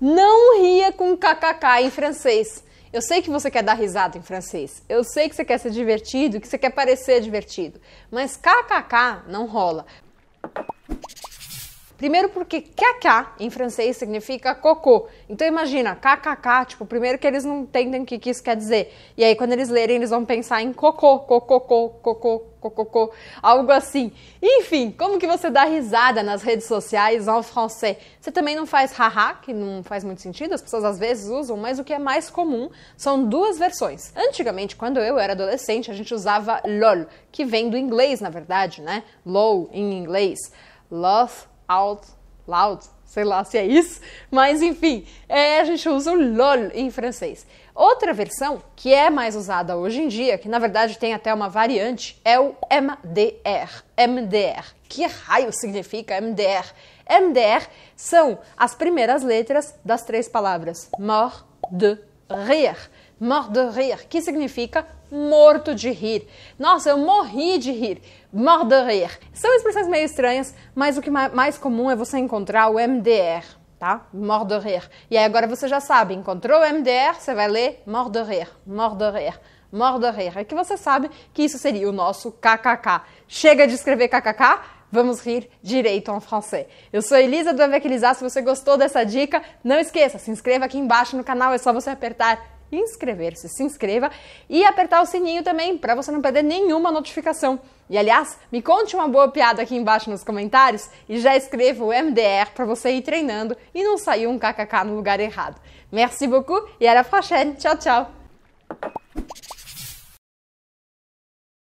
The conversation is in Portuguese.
Não ria com kkk em francês. Eu sei que você quer dar risada em francês. Eu sei que você quer ser divertido, que você quer parecer divertido. Mas kkk não rola. Primeiro porque caca em francês significa cocô. Então imagina, kkk, tipo, primeiro que eles não entendem o que, que isso quer dizer. E aí quando eles lerem, eles vão pensar em cocô, cocô, cocô, cocô, cocô, algo assim. Enfim, como que você dá risada nas redes sociais en français? Você também não faz haha, que não faz muito sentido, as pessoas às vezes usam, mas o que é mais comum são duas versões. Antigamente, quando eu era adolescente, a gente usava lol, que vem do inglês, na verdade, né? Low em inglês. Love out loud, sei lá se é isso, mas enfim, é, a gente usa o lol em francês. Outra versão que é mais usada hoje em dia, que na verdade tem até uma variante, é o MDR. MDR. Que raio significa MDR? MDR são as primeiras letras das três palavras mort, de rir. Mort de rir, que significa morto de rir. Nossa, eu morri de rir. Mort de rir. São expressões meio estranhas, mas o que mais comum é você encontrar o MDR, tá? Mort de rir. E aí agora você já sabe, encontrou o MDR, você vai ler mort de rir, mort de rir, Mort de É que você sabe que isso seria o nosso kkk. Chega de escrever kkk, vamos rir direito ao francês. Eu sou Elisa do Evangelizar, se você gostou dessa dica, não esqueça, se inscreva aqui embaixo no canal, é só você apertar inscrever-se, se inscreva e apertar o sininho também para você não perder nenhuma notificação. E aliás, me conte uma boa piada aqui embaixo nos comentários e já escreva o MDR para você ir treinando e não sair um kkk no lugar errado. Merci beaucoup e à la prochaine. Tchau, tchau.